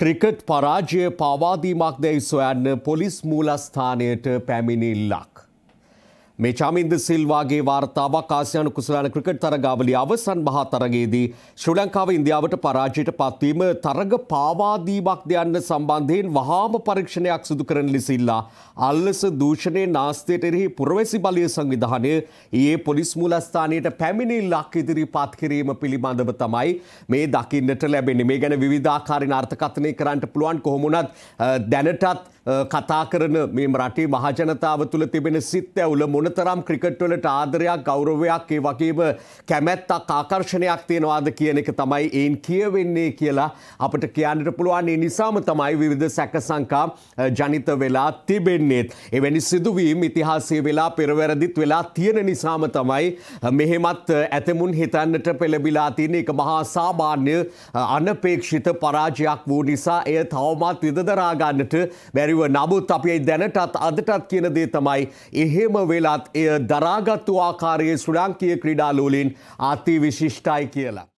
Cricket පරාජය පවාදීමක් දැයි සොයන්න police මූලස්ථානයට පැමිණිල්ලක්. මේ චමින්ද සිල්වාගේ වාර්තාවක් ආසියානු කුසලාන ක්‍රිකට් තරගාවලිය අවසන් මහා තරගයේදී ශ්‍රී ලංකාව ඉන්දියාවට පරාජයට පත්වීම තරග පාවාදීමක්ද යන්න සම්බන්ධයෙන් වහාම පරීක්ෂණයක් සිදු කරන ලෙස ඉල්ලා අල්ලස දූෂණය නාස්තියට එරෙහි පුරවැසි බලය සංවිධානය ඊයේ පොලිස් මූලස්ථානයට පැමිණිල්ලක් ඉදිරිපත් කිරීම පිළිබඳව තමයි මේ දකින්නට ලැබෙන්නේ. මේ ගැන විවිධාකාරී නර්තකථනය කරන්නට පුළුවන් කොහොමුණත් දැනටත් කතා කරන මේ රටේ මහජනතාව තුළ තිබෙන සිත් ඇවුල මොන මොනතරම් ක්‍රිකට්වලට ආදරයක් ගෞරවයක් ඒ වගේම කැමැත්තක් ආකර්ශණයක් තියෙනවාද කියන එක තමයි ඒන් කියවෙන්නේ කියලා අපට කියන්නට පුළුවන් ඒ නිසාම තමයි විවිධ සැක සංකා ජනිත වෙලා තිබෙන්නේත්. එවැනි සිදුවීම් ඉතිහාසය වෙලා පෙරවැරදිත් වෙලා තියෙන නිසාම තමයි මෙහෙමත් ඇතමුන් හිතන්නට පෙළබිලා තියෙන එක මහා සාමාන්‍ය අනපේක්ෂිත පරාජයක් වූ නිසා එය තවමත් විදදරාගන්නට බැරිව නමුත් අපේ දැනටත් අදටත් කියන දේ තමයි එහෙම වෙලා එය දරාගත්තු ආකාරයේ ශ්‍රඩංකය ක්‍රීඩාලූලින් අති විශිෂ්ටයි කියලා.